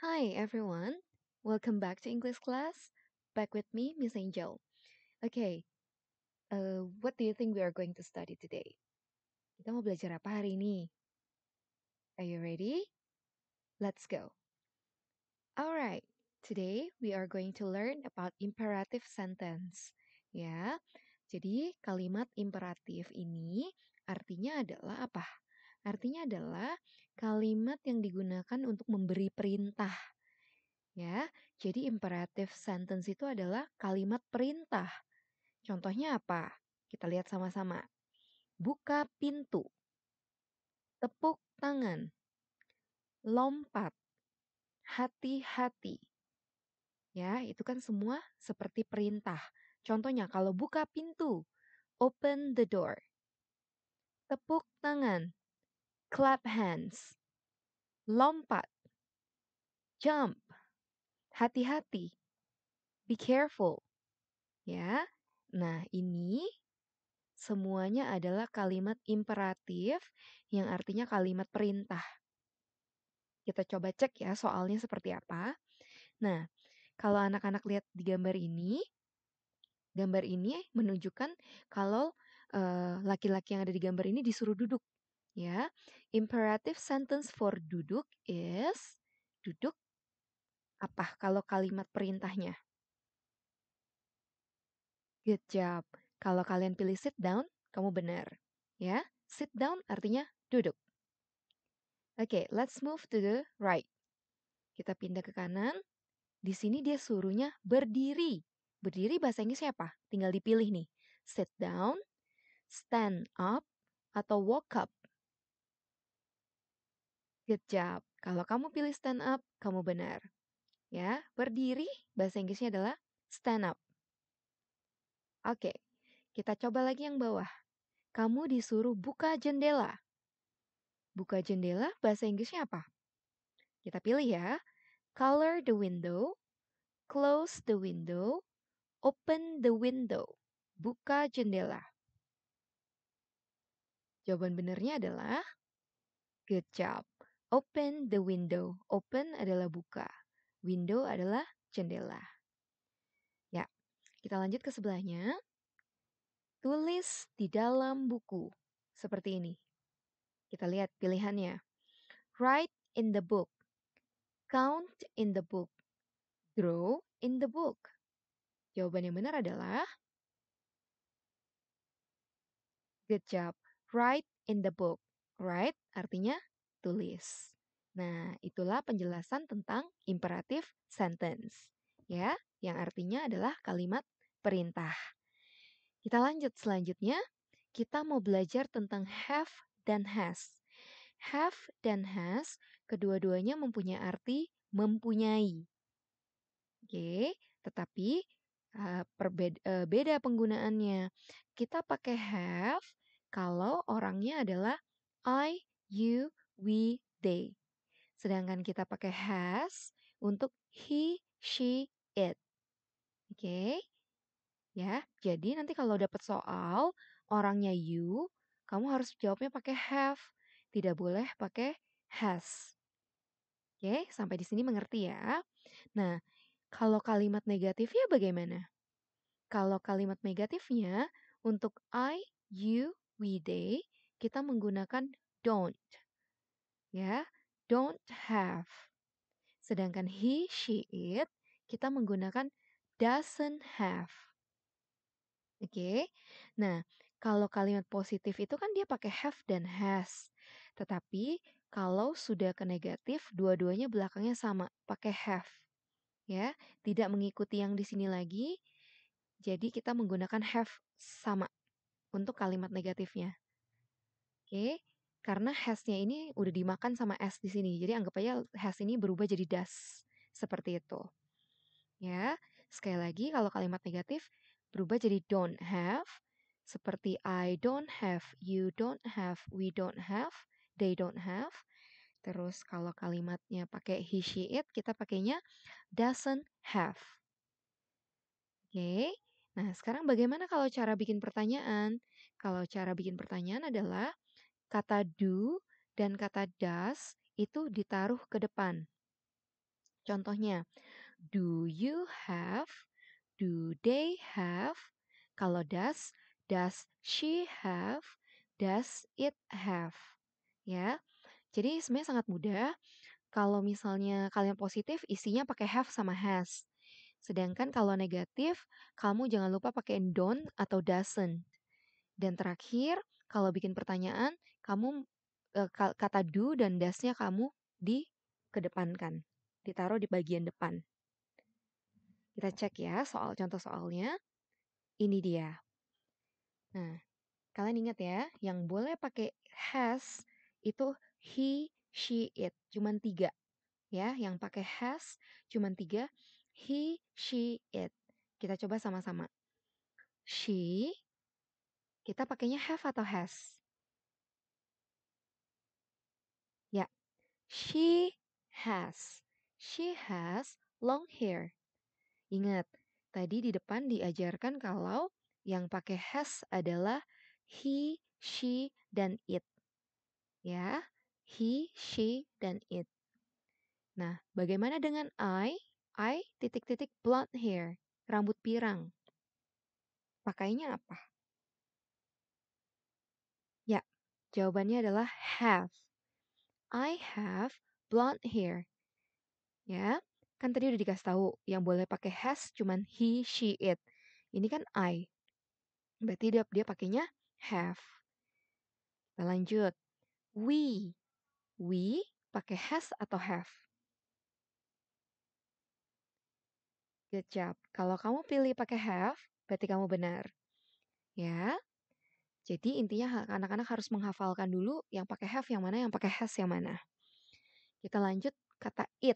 Hi everyone, welcome back to English class. Back with me, Miss Angel. Okay, uh, what do you think we are going to study today? Kita mau belajar apa hari ini? Are you ready? Let's go. Alright, today we are going to learn about imperative sentence. Ya, jadi kalimat imperatif ini artinya adalah apa? Artinya adalah kalimat yang digunakan untuk memberi perintah. Ya, jadi imperative sentence itu adalah kalimat perintah. Contohnya apa? Kita lihat sama-sama. Buka pintu. Tepuk tangan. Lompat. Hati-hati. Ya, itu kan semua seperti perintah. Contohnya kalau buka pintu, open the door. Tepuk tangan, clap hands, lompat, jump, hati-hati, be careful. Ya. Nah, ini semuanya adalah kalimat imperatif yang artinya kalimat perintah. Kita coba cek ya soalnya seperti apa. Nah, kalau anak-anak lihat di gambar ini, gambar ini menunjukkan kalau laki-laki uh, yang ada di gambar ini disuruh duduk Ya, imperative sentence for duduk is duduk apa kalau kalimat perintahnya? Good job. Kalau kalian pilih sit down, kamu benar. Ya, sit down artinya duduk. Oke, okay, let's move to the right. Kita pindah ke kanan. Di sini dia suruhnya berdiri. Berdiri bahasa Inggrisnya apa? Tinggal dipilih nih. Sit down, stand up, atau walk up. Good job. Kalau kamu pilih stand up, kamu benar. Ya, berdiri bahasa Inggrisnya adalah stand up. Oke, kita coba lagi yang bawah. Kamu disuruh buka jendela. Buka jendela bahasa Inggrisnya apa? Kita pilih ya. Color the window, close the window, open the window. Buka jendela. Jawaban benarnya adalah good job. Open the window. Open adalah buka. Window adalah jendela. Ya, kita lanjut ke sebelahnya. Tulis di dalam buku. Seperti ini. Kita lihat pilihannya. Write in the book. Count in the book. Draw in the book. Jawaban yang benar adalah Good job. Write in the book. Write artinya tulis. Nah, itulah penjelasan tentang imperatif sentence, ya, yang artinya adalah kalimat perintah. Kita lanjut selanjutnya, kita mau belajar tentang have dan has. Have dan has kedua-duanya mempunyai arti mempunyai. Oke, tetapi eh, perbeda, eh, beda penggunaannya. Kita pakai have kalau orangnya adalah I, you, we, they. Sedangkan kita pakai has untuk he, she, it. Oke. Okay? Ya, jadi nanti kalau dapat soal orangnya you, kamu harus jawabnya pakai have, tidak boleh pakai has. Oke, okay? sampai di sini mengerti ya. Nah, kalau kalimat negatifnya bagaimana? Kalau kalimat negatifnya untuk I, you, we, they, kita menggunakan don't ya, don't have. Sedangkan he, she, it, kita menggunakan doesn't have. Oke, okay? nah kalau kalimat positif itu kan dia pakai have dan has. Tetapi kalau sudah ke negatif, dua-duanya belakangnya sama, pakai have. Ya, tidak mengikuti yang di sini lagi. Jadi kita menggunakan have sama untuk kalimat negatifnya. Oke, okay? Karena hasnya ini udah dimakan sama es di sini. Jadi anggap aja has ini berubah jadi das. Seperti itu. Ya, sekali lagi kalau kalimat negatif berubah jadi don't have. Seperti I don't have, you don't have, we don't have, they don't have. Terus kalau kalimatnya pakai he, she, it, kita pakainya doesn't have. Oke, okay. nah sekarang bagaimana kalau cara bikin pertanyaan? Kalau cara bikin pertanyaan adalah kata do dan kata does itu ditaruh ke depan. Contohnya, do you have, do they have, kalau does, does she have, does it have. Ya, jadi sebenarnya sangat mudah. Kalau misalnya kalian positif, isinya pakai have sama has. Sedangkan kalau negatif, kamu jangan lupa pakai don't atau doesn't. Dan terakhir, kalau bikin pertanyaan, kamu e, kata do dan dasnya kamu di kedepankan, ditaruh di bagian depan. Kita cek ya soal contoh soalnya. Ini dia. Nah, kalian ingat ya, yang boleh pakai has itu he, she, it. Cuman tiga. Ya, yang pakai has cuman tiga. He, she, it. Kita coba sama-sama. She, kita pakainya have atau has? She has. She has long hair. Ingat, tadi di depan diajarkan kalau yang pakai has adalah he, she, dan it. Ya, he, she, dan it. Nah, bagaimana dengan I? I titik-titik blonde hair, rambut pirang. Pakainya apa? Ya, jawabannya adalah have. I have blonde hair. Ya, kan tadi udah dikasih tahu yang boleh pakai has cuman he, she, it. Ini kan I. Berarti dia, dia pakainya have. Kita lanjut. We. We pakai has atau have? Good job. Kalau kamu pilih pakai have, berarti kamu benar. Ya, jadi intinya anak-anak harus menghafalkan dulu yang pakai have yang mana, yang pakai has yang mana. Kita lanjut kata it.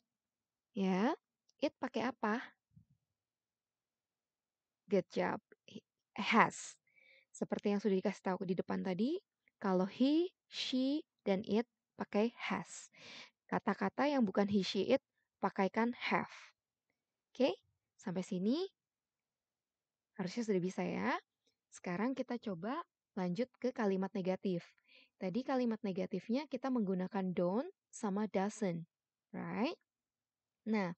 Ya, it pakai apa? Good job. Has. Seperti yang sudah dikasih tahu di depan tadi, kalau he, she, dan it pakai has. Kata-kata yang bukan he, she, it pakaikan have. Oke, sampai sini harusnya sudah bisa ya. Sekarang kita coba Lanjut ke kalimat negatif. Tadi kalimat negatifnya kita menggunakan don't sama doesn't, right? Nah,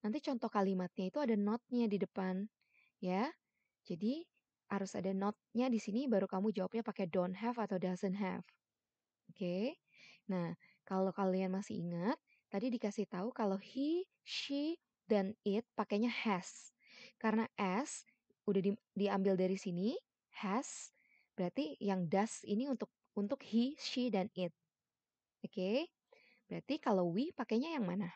nanti contoh kalimatnya itu ada notnya di depan, ya. Jadi harus ada notnya di sini baru kamu jawabnya pakai don't have atau doesn't have. Oke. Okay? Nah, kalau kalian masih ingat, tadi dikasih tahu kalau he, she, dan it pakainya has. Karena s udah di, diambil dari sini, has Berarti yang does ini untuk untuk he, she, dan it. Oke. Okay? Berarti kalau we pakainya yang mana?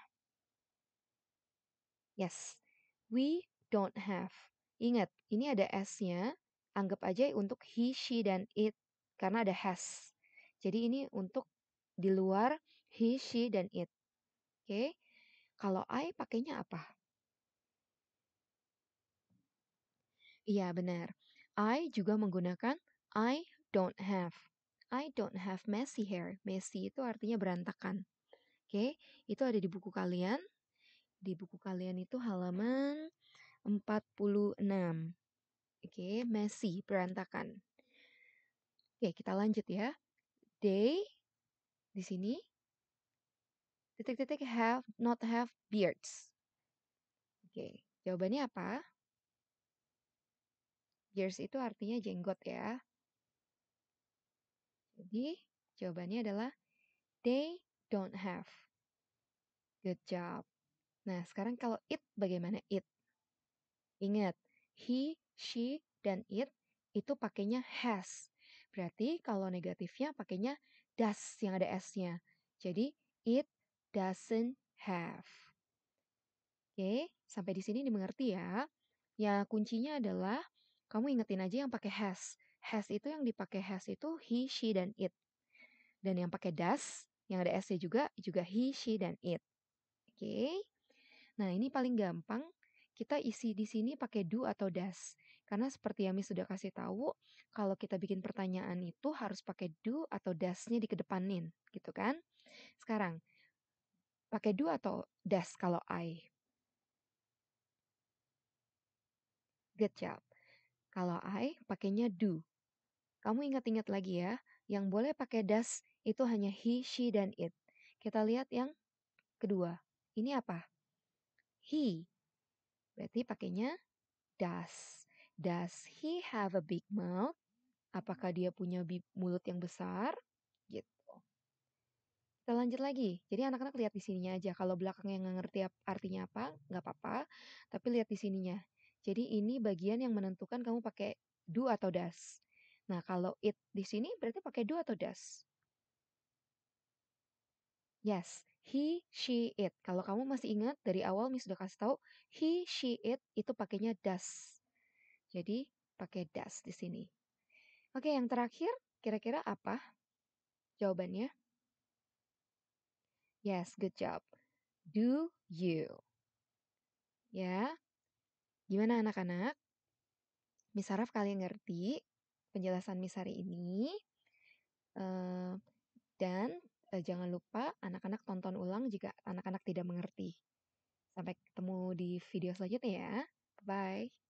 Yes. We don't have. Ingat, ini ada s-nya. Anggap aja untuk he, she, dan it karena ada has. Jadi ini untuk di luar he, she, dan it. Oke. Okay? Kalau I pakainya apa? Iya, benar. I juga menggunakan I don't have. I don't have messy hair. Messy itu artinya berantakan. Oke, okay? itu ada di buku kalian. Di buku kalian itu halaman 46. Oke, okay, messy, berantakan. Oke, okay, kita lanjut ya. They di sini titik-titik have not have beards. Oke, jawabannya apa? Beards itu artinya jenggot ya. Jadi, jawabannya adalah they don't have. Good job. Nah, sekarang kalau it bagaimana it? Ingat, he, she, dan it itu pakainya has. Berarti kalau negatifnya pakainya does yang ada s-nya. Jadi, it doesn't have. Oke, sampai di sini dimengerti ya. Ya, kuncinya adalah kamu ingetin aja yang pakai has has itu yang dipakai has itu he, she, dan it. Dan yang pakai das, yang ada s juga, juga he, she, dan it. Oke. Okay. Nah, ini paling gampang. Kita isi di sini pakai do atau das. Karena seperti Yami sudah kasih tahu, kalau kita bikin pertanyaan itu harus pakai do atau dasnya dikedepanin, gitu kan? Sekarang, pakai do atau das kalau I? Good job. Kalau I, pakainya do. Kamu ingat-ingat lagi ya, yang boleh pakai das itu hanya he, she, dan it. Kita lihat yang kedua. Ini apa? He. Berarti pakainya das. Does he have a big mouth? Apakah dia punya mulut yang besar? Gitu. Kita lanjut lagi. Jadi anak-anak lihat di sininya aja. Kalau belakangnya nggak ngerti artinya apa, nggak apa-apa. Tapi lihat di sininya. Jadi ini bagian yang menentukan kamu pakai do atau das. Nah, kalau it di sini berarti pakai do atau does? Yes, he, she, it. Kalau kamu masih ingat dari awal Miss sudah kasih tahu, he, she, it itu pakainya does. Jadi pakai does di sini. Oke, yang terakhir kira-kira apa jawabannya? Yes, good job. Do you? Ya, gimana anak-anak? Miss kalian ngerti penjelasan misari ini. Eh, dan eh, jangan lupa anak-anak tonton ulang jika anak-anak tidak mengerti. Sampai ketemu di video selanjutnya ya. Bye.